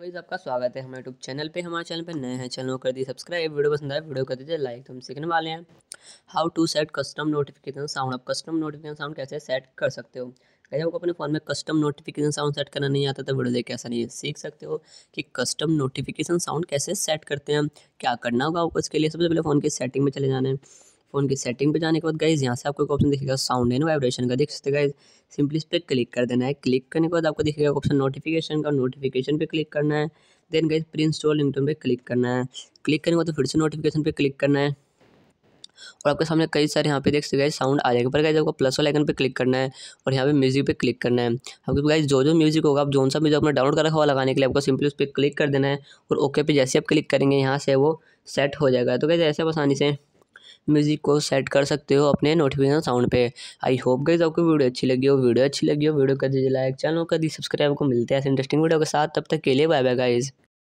वही आपका स्वागत है हमारे यूट्यूब चैनल पे हमारे चैनल पे नए हैं चैनल कर दिए सब्सक्राइब वीडियो पसंद आए वीडियो कर दीजिए लाइक तो हम सीखने वाले हैं how to set custom notification sound आप कस्टम नोटिफिकेशन साउंड कैसे सेट कर सकते हो अगर आपको अपने फ़ोन में कस्टम नोटिफिकेशन साउंड सेट करना नहीं आता तो वीडियो देख नहीं है सीख सकते हो कि कस्टम नोटिफिकेशन साउंड कैसे सेट करते हैं क्या करना होगा आपको इसके लिए सबसे पहले फ़ोन की सेटिंग में चले जाना है फ़ोन की सेटिंग पे जाने के बाद गाइज यहाँ से आपको एक ऑप्शन दिखेगा साउंड एंड वाइब्रेशन का देख सकते गाइज सिंपली इस पर क्लिक कर देना है क्लिक करने के बाद आपको दिखेगा ऑप्शन नोटिफिकेशन का नोटिफिकेशन पे क्लिक करना है देन गाइज प्री इंस्टॉल लिंकटन पे क्लिक करना है क्लिक करने के बाद तो फिर से नोटिफिकेशन पे क्लिक करना है और आपके सामने कई सारे यहाँ पे देख सकते साउंड आ जाएगा पर गाइज आपको प्लस वाले आइकन पे क्लिक करना है और यहाँ पे म्यूजिक पे क्लिक करना है आपके गाइज जो जो म्यूजिक होगा आप जोन सा म्यूजिक अपना डाउनलोड कर रखा हुआ लगाने के लिए आपको सिंपली उस पर क्लिक कर देना है और ओके पे जैसे आप क्लिक करेंगे यहाँ से वो सेट हो जाएगा तो गाइज ऐसे आसानी से म्यूज़िक को सेट कर सकते हो अपने नोटिफिकेशन साउंड पे आई होप गई आपको वीडियो अच्छी लगी हो वीडियो अच्छी लगी हो वीडियो कर दीजिए लाइक चैनल कर दी सब्सक्राइब को मिलते हैं ऐसे इंटरेस्टिंग वीडियो के साथ तब तक के लिए बाय बाय गाइज़